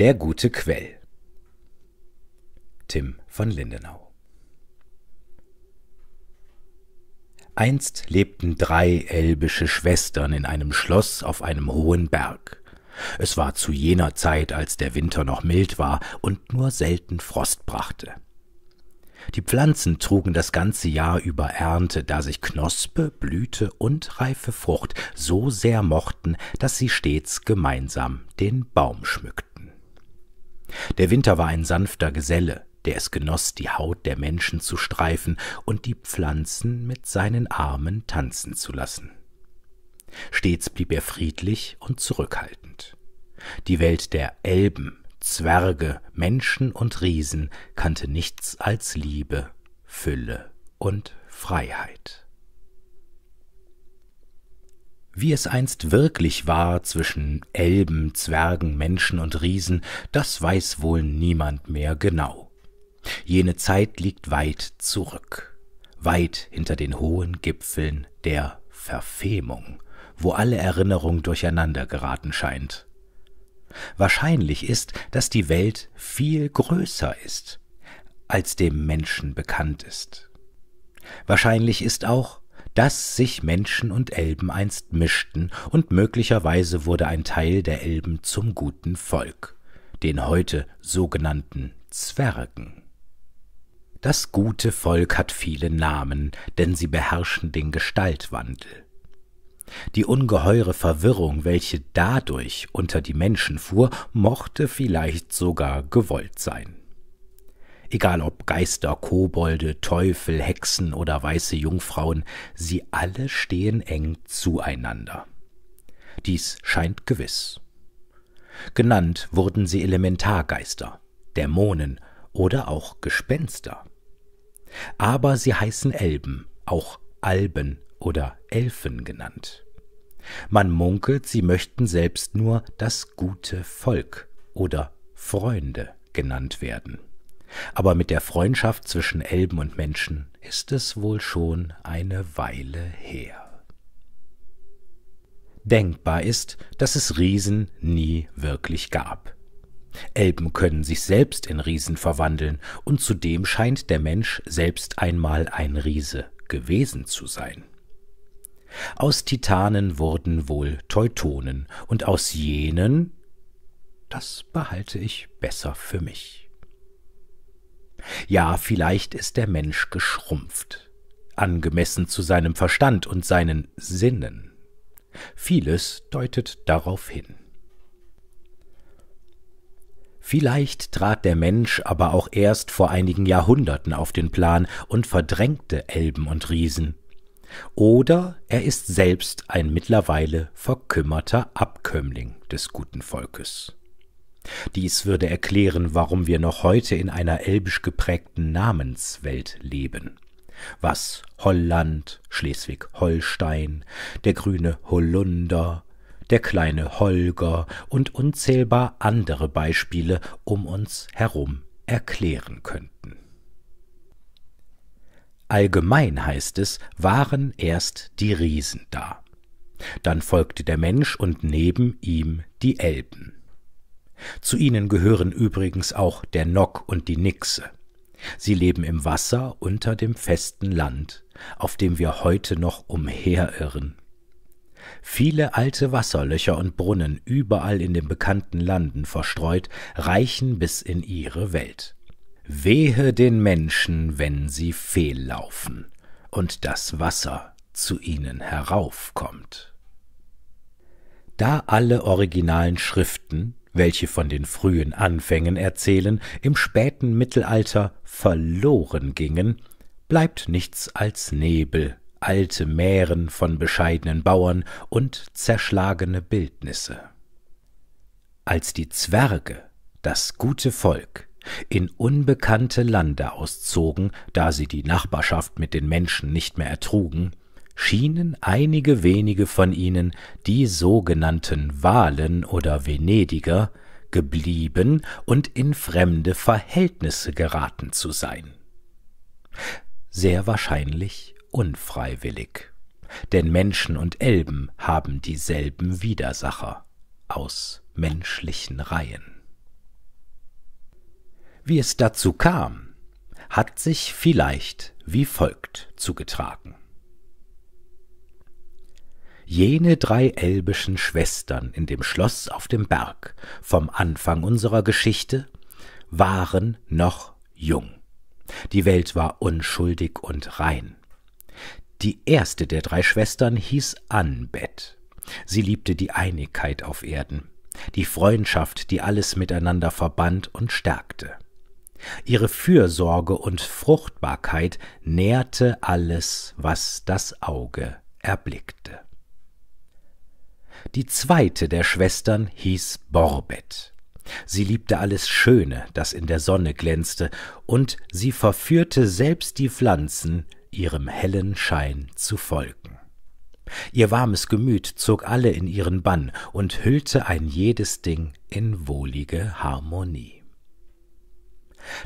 Der gute Quell. Tim von Lindenau. Einst lebten drei elbische Schwestern in einem Schloss auf einem hohen Berg. Es war zu jener Zeit, als der Winter noch mild war und nur selten Frost brachte. Die Pflanzen trugen das ganze Jahr über Ernte, da sich Knospe, Blüte und reife Frucht so sehr mochten, dass sie stets gemeinsam den Baum schmückten. Der Winter war ein sanfter Geselle, der es genoss, die Haut der Menschen zu streifen und die Pflanzen mit seinen Armen tanzen zu lassen. Stets blieb er friedlich und zurückhaltend. Die Welt der Elben, Zwerge, Menschen und Riesen kannte nichts als Liebe, Fülle und Freiheit. Wie es einst wirklich war zwischen Elben, Zwergen, Menschen und Riesen, das weiß wohl niemand mehr genau. Jene Zeit liegt weit zurück, weit hinter den hohen Gipfeln der Verfemung, wo alle Erinnerung durcheinander geraten scheint. Wahrscheinlich ist, dass die Welt viel größer ist, als dem Menschen bekannt ist. Wahrscheinlich ist auch, dass sich Menschen und Elben einst mischten und möglicherweise wurde ein Teil der Elben zum guten Volk, den heute sogenannten Zwergen. Das gute Volk hat viele Namen, denn sie beherrschen den Gestaltwandel. Die ungeheure Verwirrung, welche dadurch unter die Menschen fuhr, mochte vielleicht sogar gewollt sein. Egal ob Geister, Kobolde, Teufel, Hexen oder weiße Jungfrauen, sie alle stehen eng zueinander. Dies scheint gewiss. Genannt wurden sie Elementargeister, Dämonen oder auch Gespenster. Aber sie heißen Elben, auch Alben oder Elfen genannt. Man munkelt, sie möchten selbst nur das gute Volk oder Freunde genannt werden. Aber mit der Freundschaft zwischen Elben und Menschen ist es wohl schon eine Weile her. Denkbar ist, dass es Riesen nie wirklich gab. Elben können sich selbst in Riesen verwandeln, und zudem scheint der Mensch selbst einmal ein Riese gewesen zu sein. Aus Titanen wurden wohl Teutonen, und aus jenen das behalte ich besser für mich. Ja, vielleicht ist der Mensch geschrumpft, angemessen zu seinem Verstand und seinen Sinnen. Vieles deutet darauf hin. Vielleicht trat der Mensch aber auch erst vor einigen Jahrhunderten auf den Plan und verdrängte Elben und Riesen. Oder er ist selbst ein mittlerweile verkümmerter Abkömmling des guten Volkes. Dies würde erklären, warum wir noch heute in einer elbisch geprägten Namenswelt leben. Was Holland, Schleswig-Holstein, der grüne Holunder, der kleine Holger und unzählbar andere Beispiele um uns herum erklären könnten. Allgemein heißt es, waren erst die Riesen da. Dann folgte der Mensch und neben ihm die Elben. Zu ihnen gehören übrigens auch der Nock und die Nixe. Sie leben im Wasser unter dem festen Land, auf dem wir heute noch umherirren. Viele alte Wasserlöcher und Brunnen überall in den bekannten Landen verstreut reichen bis in ihre Welt. Wehe den Menschen, wenn sie fehllaufen und das Wasser zu ihnen heraufkommt. Da alle originalen Schriften, welche von den frühen Anfängen erzählen, im späten Mittelalter verloren gingen, bleibt nichts als Nebel, alte Mähren von bescheidenen Bauern und zerschlagene Bildnisse. Als die Zwerge, das gute Volk, in unbekannte Lande auszogen, da sie die Nachbarschaft mit den Menschen nicht mehr ertrugen, schienen einige wenige von ihnen die sogenannten Walen oder Venediger geblieben und in fremde Verhältnisse geraten zu sein. Sehr wahrscheinlich unfreiwillig, denn Menschen und Elben haben dieselben Widersacher aus menschlichen Reihen. Wie es dazu kam, hat sich vielleicht wie folgt zugetragen jene drei elbischen Schwestern in dem Schloss auf dem Berg vom Anfang unserer Geschichte waren noch jung. Die Welt war unschuldig und rein. Die erste der drei Schwestern hieß Anbet. Sie liebte die Einigkeit auf Erden, die Freundschaft, die alles miteinander verband und stärkte. Ihre Fürsorge und Fruchtbarkeit nährte alles, was das Auge erblickte. Die zweite der Schwestern hieß Borbet. Sie liebte alles Schöne, das in der Sonne glänzte, und sie verführte selbst die Pflanzen, ihrem hellen Schein zu folgen. Ihr warmes Gemüt zog alle in ihren Bann und hüllte ein jedes Ding in wohlige Harmonie.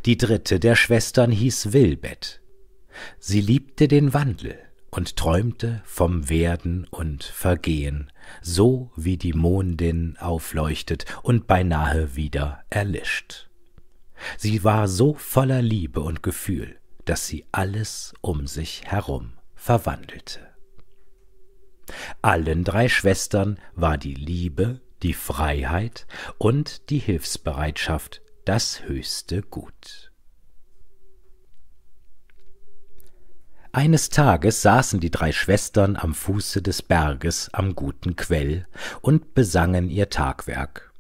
Die dritte der Schwestern hieß Wilbet. Sie liebte den Wandel, und träumte vom Werden und Vergehen, so wie die Mondin aufleuchtet und beinahe wieder erlischt. Sie war so voller Liebe und Gefühl, dass sie alles um sich herum verwandelte. Allen drei Schwestern war die Liebe, die Freiheit und die Hilfsbereitschaft das höchste Gut. Eines Tages saßen die drei Schwestern am Fuße des Berges am guten Quell und besangen ihr Tagwerk.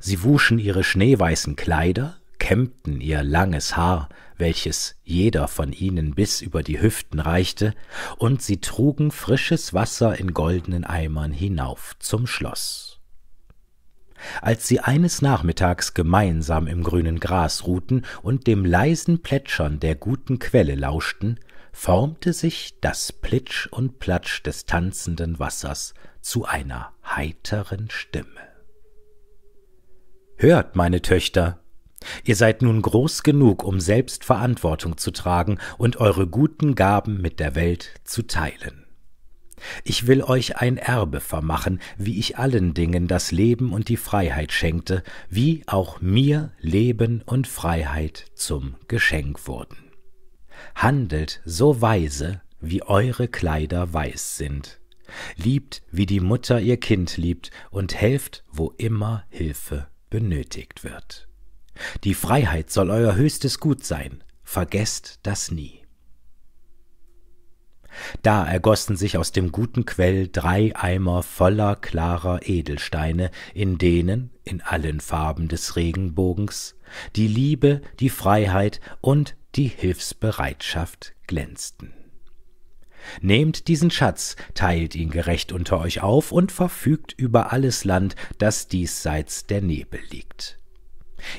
Sie wuschen ihre schneeweißen Kleider, kämmten ihr langes Haar, welches jeder von ihnen bis über die Hüften reichte, und sie trugen frisches Wasser in goldenen Eimern hinauf zum Schloss. Als sie eines Nachmittags gemeinsam im grünen Gras ruhten und dem leisen Plätschern der guten Quelle lauschten, formte sich das Plitsch und Platsch des tanzenden Wassers zu einer heiteren Stimme. Hört, meine Töchter, ihr seid nun groß genug, um selbst Verantwortung zu tragen und eure guten Gaben mit der Welt zu teilen. Ich will euch ein Erbe vermachen, wie ich allen Dingen das Leben und die Freiheit schenkte, wie auch mir Leben und Freiheit zum Geschenk wurden handelt so weise, wie eure Kleider weiß sind. Liebt, wie die Mutter ihr Kind liebt, und helft, wo immer Hilfe benötigt wird. Die Freiheit soll euer höchstes Gut sein, vergesst das nie. Da ergossen sich aus dem guten Quell drei Eimer voller klarer Edelsteine, in denen, in allen Farben des Regenbogens, die Liebe, die Freiheit und die Hilfsbereitschaft glänzten. Nehmt diesen Schatz, teilt ihn gerecht unter euch auf und verfügt über alles Land, das diesseits der Nebel liegt.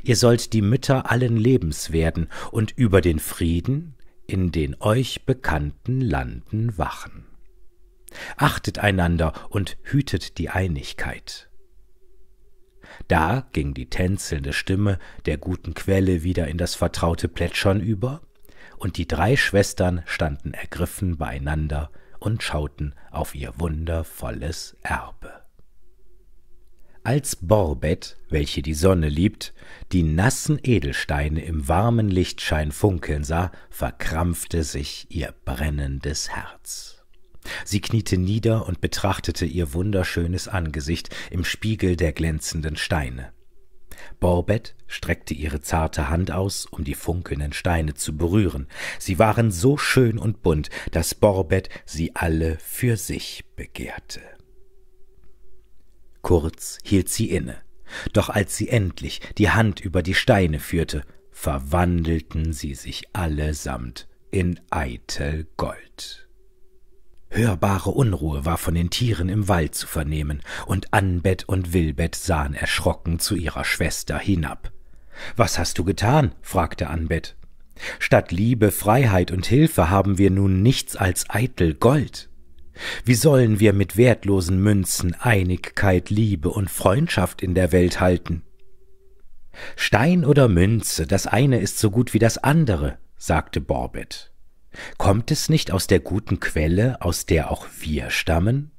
Ihr sollt die Mütter allen Lebens werden und über den Frieden, in den euch bekannten Landen wachen. Achtet einander und hütet die Einigkeit. Da ging die tänzelnde Stimme der guten Quelle wieder in das vertraute Plätschern über, und die drei Schwestern standen ergriffen beieinander und schauten auf ihr wundervolles Erbe als Borbet, welche die Sonne liebt, die nassen Edelsteine im warmen Lichtschein funkeln sah, verkrampfte sich ihr brennendes Herz. Sie kniete nieder und betrachtete ihr wunderschönes Angesicht im Spiegel der glänzenden Steine. Borbet streckte ihre zarte Hand aus, um die funkelnden Steine zu berühren. Sie waren so schön und bunt, dass Borbet sie alle für sich begehrte. Kurz hielt sie inne. Doch als sie endlich die Hand über die Steine führte, verwandelten sie sich allesamt in eitel Gold. Hörbare Unruhe war von den Tieren im Wald zu vernehmen, und Anbett und Wilbett sahen erschrocken zu ihrer Schwester hinab. Was hast du getan? fragte Anbett. Statt Liebe, Freiheit und Hilfe haben wir nun nichts als eitel Gold. Wie sollen wir mit wertlosen Münzen Einigkeit, Liebe und Freundschaft in der Welt halten? Stein oder Münze, das eine ist so gut wie das andere, sagte Borbet. Kommt es nicht aus der guten Quelle, aus der auch wir stammen?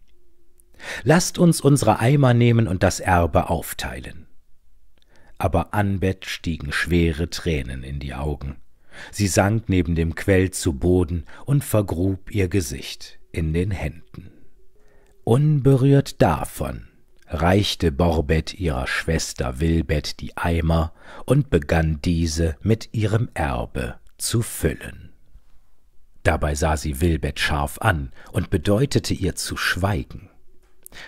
Lasst uns unsere Eimer nehmen und das Erbe aufteilen. Aber Anbet stiegen schwere Tränen in die Augen. Sie sank neben dem Quell zu Boden und vergrub ihr Gesicht in den Händen. Unberührt davon reichte Borbet ihrer Schwester Wilbet die Eimer und begann diese mit ihrem Erbe zu füllen. Dabei sah sie Wilbet scharf an und bedeutete ihr zu schweigen.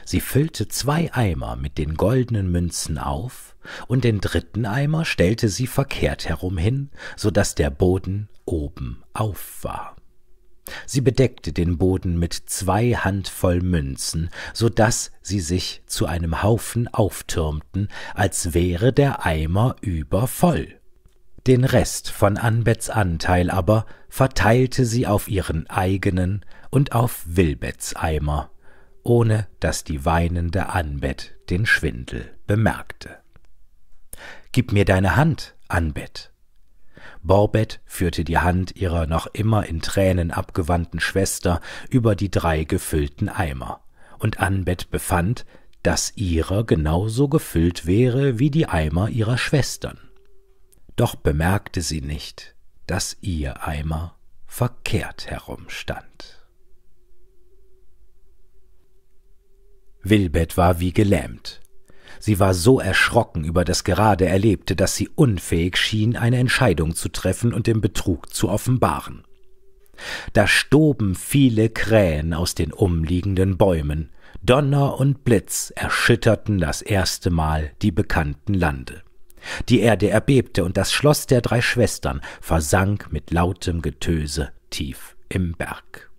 Sie füllte zwei Eimer mit den goldenen Münzen auf, und den dritten Eimer stellte sie verkehrt herum hin, so daß der Boden oben auf war. Sie bedeckte den Boden mit zwei Handvoll Münzen, so daß sie sich zu einem Haufen auftürmten, als wäre der Eimer übervoll. Den Rest von Anbets Anteil aber verteilte sie auf ihren eigenen und auf Wilbets Eimer, ohne daß die weinende Anbet den Schwindel bemerkte. Gib mir deine Hand, Anbet, Borbett führte die Hand ihrer noch immer in Tränen abgewandten Schwester über die drei gefüllten Eimer. Und Anbet befand, dass ihrer genauso gefüllt wäre wie die Eimer ihrer Schwestern. Doch bemerkte sie nicht, dass ihr Eimer verkehrt herumstand. Wilbert war wie gelähmt. Sie war so erschrocken über das gerade Erlebte, dass sie unfähig schien, eine Entscheidung zu treffen und den Betrug zu offenbaren. Da stoben viele Krähen aus den umliegenden Bäumen, Donner und Blitz erschütterten das erste Mal die bekannten Lande. Die Erde erbebte und das Schloss der drei Schwestern versank mit lautem Getöse tief im Berg.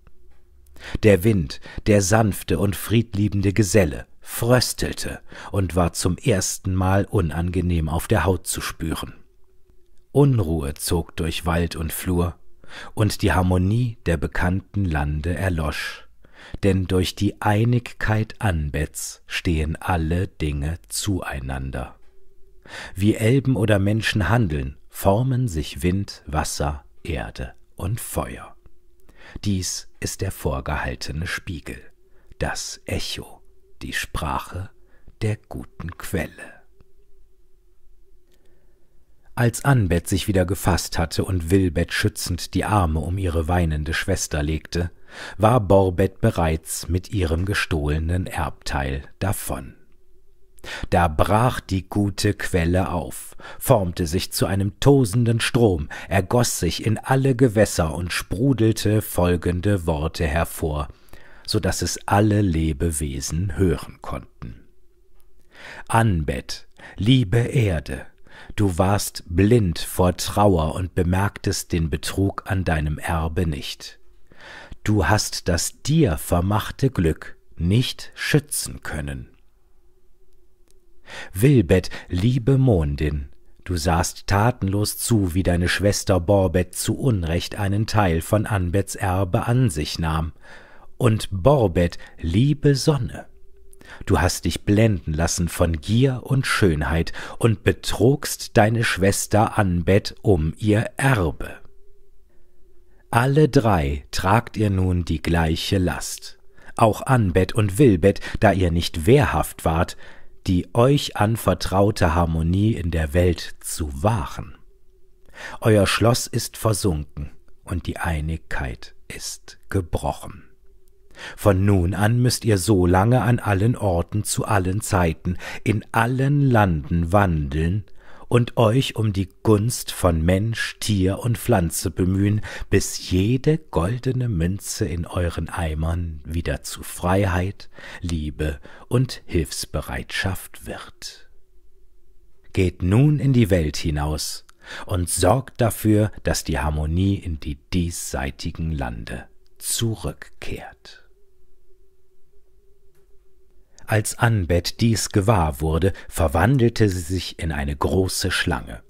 Der Wind, der sanfte und friedliebende Geselle, fröstelte und war zum ersten Mal unangenehm auf der Haut zu spüren. Unruhe zog durch Wald und Flur, und die Harmonie der bekannten Lande erlosch, denn durch die Einigkeit Anbets stehen alle Dinge zueinander. Wie Elben oder Menschen handeln, formen sich Wind, Wasser, Erde und Feuer. Dies ist der vorgehaltene Spiegel, das Echo die Sprache der guten Quelle. Als Anbet sich wieder gefasst hatte und Wilbet schützend die Arme um ihre weinende Schwester legte, war Borbet bereits mit ihrem gestohlenen Erbteil davon. Da brach die gute Quelle auf, formte sich zu einem tosenden Strom, ergoß sich in alle Gewässer und sprudelte folgende Worte hervor, so dass es alle Lebewesen hören konnten. Anbet, liebe Erde, du warst blind vor Trauer und bemerktest den Betrug an deinem Erbe nicht. Du hast das dir vermachte Glück nicht schützen können. Wilbet, liebe Mondin, du sahst tatenlos zu, wie deine Schwester Borbet zu Unrecht einen Teil von Anbets Erbe an sich nahm, und Borbet, liebe Sonne. Du hast dich blenden lassen von Gier und Schönheit und betrogst deine Schwester Anbet um ihr Erbe. Alle drei tragt ihr nun die gleiche Last, auch Anbet und Wilbet, da ihr nicht wehrhaft wart, die euch anvertraute Harmonie in der Welt zu wahren. Euer Schloss ist versunken und die Einigkeit ist gebrochen. Von nun an müsst ihr so lange an allen Orten zu allen Zeiten, in allen Landen wandeln und euch um die Gunst von Mensch, Tier und Pflanze bemühen, bis jede goldene Münze in euren Eimern wieder zu Freiheit, Liebe und Hilfsbereitschaft wird. Geht nun in die Welt hinaus und sorgt dafür, dass die Harmonie in die diesseitigen Lande zurückkehrt. Als Anbet dies gewahr wurde, verwandelte sie sich in eine große Schlange,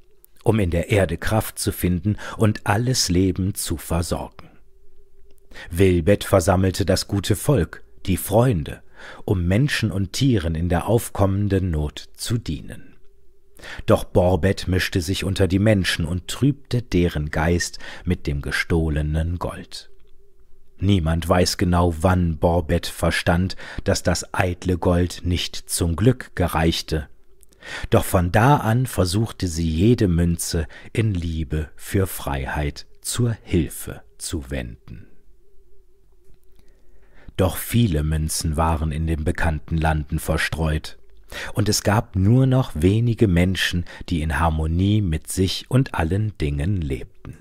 um in der Erde Kraft zu finden und alles Leben zu versorgen. Wilbet versammelte das gute Volk, die Freunde, um Menschen und Tieren in der aufkommenden Not zu dienen. Doch Borbet mischte sich unter die Menschen und trübte deren Geist mit dem gestohlenen Gold. Niemand weiß genau, wann Borbett verstand, dass das eitle Gold nicht zum Glück gereichte. Doch von da an versuchte sie jede Münze in Liebe für Freiheit zur Hilfe zu wenden. Doch viele Münzen waren in den bekannten Landen verstreut, und es gab nur noch wenige Menschen, die in Harmonie mit sich und allen Dingen lebten.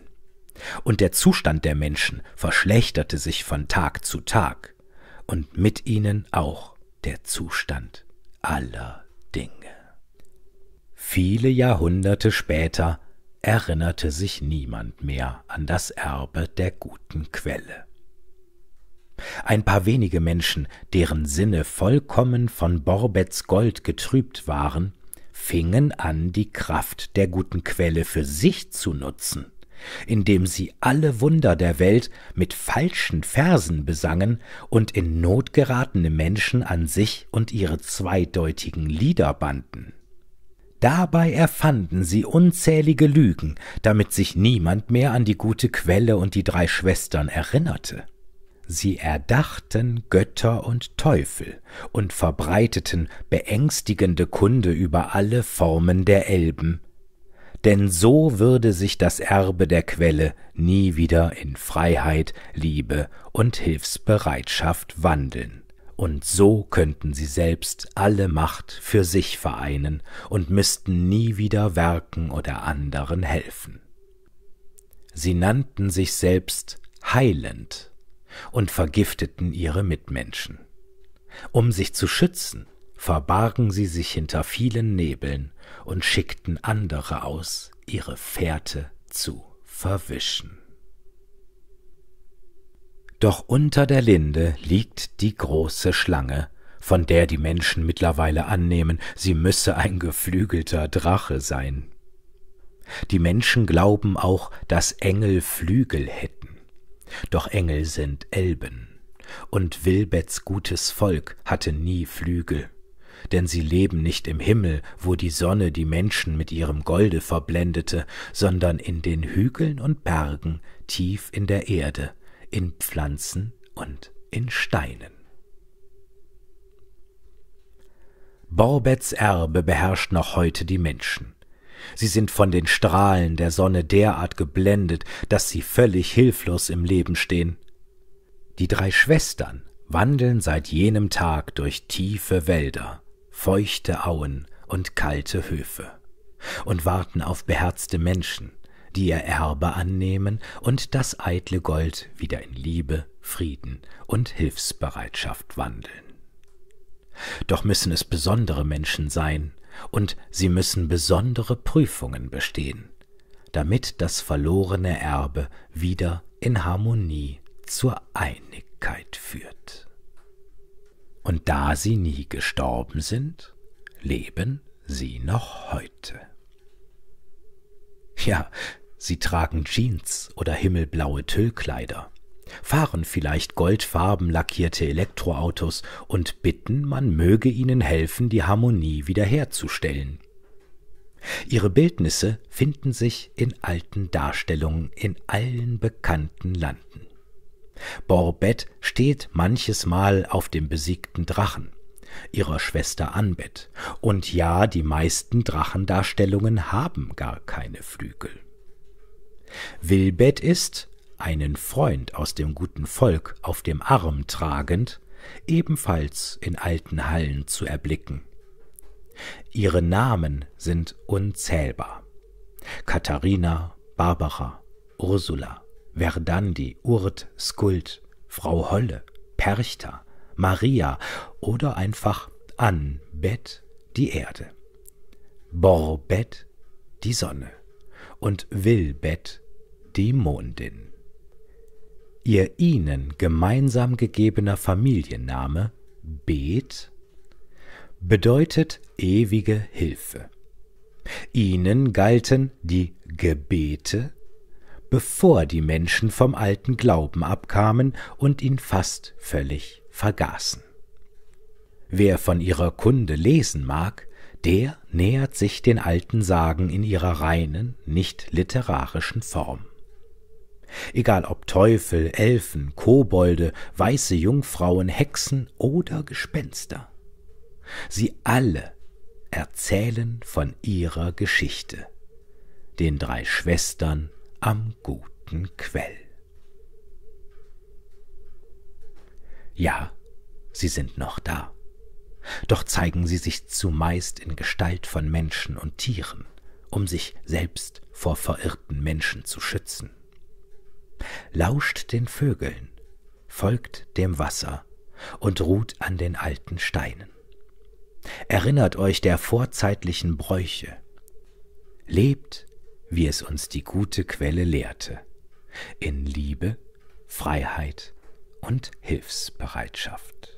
Und der Zustand der Menschen verschlechterte sich von Tag zu Tag und mit ihnen auch der Zustand aller Dinge. Viele Jahrhunderte später erinnerte sich niemand mehr an das Erbe der guten Quelle. Ein paar wenige Menschen, deren Sinne vollkommen von Borbets Gold getrübt waren, fingen an, die Kraft der guten Quelle für sich zu nutzen indem sie alle Wunder der Welt mit falschen Versen besangen und in Not geratene Menschen an sich und ihre zweideutigen Lieder banden. Dabei erfanden sie unzählige Lügen, damit sich niemand mehr an die gute Quelle und die drei Schwestern erinnerte. Sie erdachten Götter und Teufel und verbreiteten beängstigende Kunde über alle Formen der Elben, denn so würde sich das Erbe der Quelle nie wieder in Freiheit, Liebe und Hilfsbereitschaft wandeln. Und so könnten sie selbst alle Macht für sich vereinen und müssten nie wieder werken oder anderen helfen. Sie nannten sich selbst heilend und vergifteten ihre Mitmenschen. Um sich zu schützen, verbargen sie sich hinter vielen Nebeln und schickten andere aus, ihre Fährte zu verwischen. Doch unter der Linde liegt die große Schlange, von der die Menschen mittlerweile annehmen, sie müsse ein geflügelter Drache sein. Die Menschen glauben auch, dass Engel Flügel hätten. Doch Engel sind Elben, und Wilbets gutes Volk hatte nie Flügel denn sie leben nicht im Himmel, wo die Sonne die Menschen mit ihrem Golde verblendete, sondern in den Hügeln und Bergen, tief in der Erde, in Pflanzen und in Steinen. Borbets Erbe beherrscht noch heute die Menschen. Sie sind von den Strahlen der Sonne derart geblendet, dass sie völlig hilflos im Leben stehen. Die drei Schwestern wandeln seit jenem Tag durch tiefe Wälder feuchte Auen und kalte Höfe und warten auf beherzte Menschen, die ihr Erbe annehmen und das eitle Gold wieder in Liebe, Frieden und Hilfsbereitschaft wandeln. Doch müssen es besondere Menschen sein, und sie müssen besondere Prüfungen bestehen, damit das verlorene Erbe wieder in Harmonie zur Einigkeit führt und da sie nie gestorben sind, leben sie noch heute. Ja, sie tragen Jeans oder himmelblaue Tüllkleider, fahren vielleicht goldfarben lackierte Elektroautos und bitten, man möge ihnen helfen, die Harmonie wiederherzustellen. Ihre Bildnisse finden sich in alten Darstellungen in allen bekannten Landen. Borbett steht manches Mal auf dem besiegten Drachen, ihrer Schwester Anbet, und ja, die meisten Drachendarstellungen haben gar keine Flügel. Wilbet ist, einen Freund aus dem guten Volk auf dem Arm tragend, ebenfalls in alten Hallen zu erblicken. Ihre Namen sind unzählbar. Katharina, Barbara, Ursula, Verdandi, Urt, Skuld, Frau Holle, Perchta, Maria oder einfach Anbet, die Erde. Borbet, die Sonne und Wilbet, die Mondin. Ihr ihnen gemeinsam gegebener Familienname Bet bedeutet ewige Hilfe. Ihnen galten die Gebete bevor die Menschen vom alten Glauben abkamen und ihn fast völlig vergaßen. Wer von ihrer Kunde lesen mag, der nähert sich den alten Sagen in ihrer reinen, nicht literarischen Form. Egal ob Teufel, Elfen, Kobolde, weiße Jungfrauen, Hexen oder Gespenster. Sie alle erzählen von ihrer Geschichte, den drei Schwestern am guten Quell. Ja, sie sind noch da, doch zeigen sie sich zumeist in Gestalt von Menschen und Tieren, um sich selbst vor verirrten Menschen zu schützen. Lauscht den Vögeln, folgt dem Wasser und ruht an den alten Steinen. Erinnert euch der vorzeitlichen Bräuche. Lebt wie es uns die gute Quelle lehrte, in Liebe, Freiheit und Hilfsbereitschaft.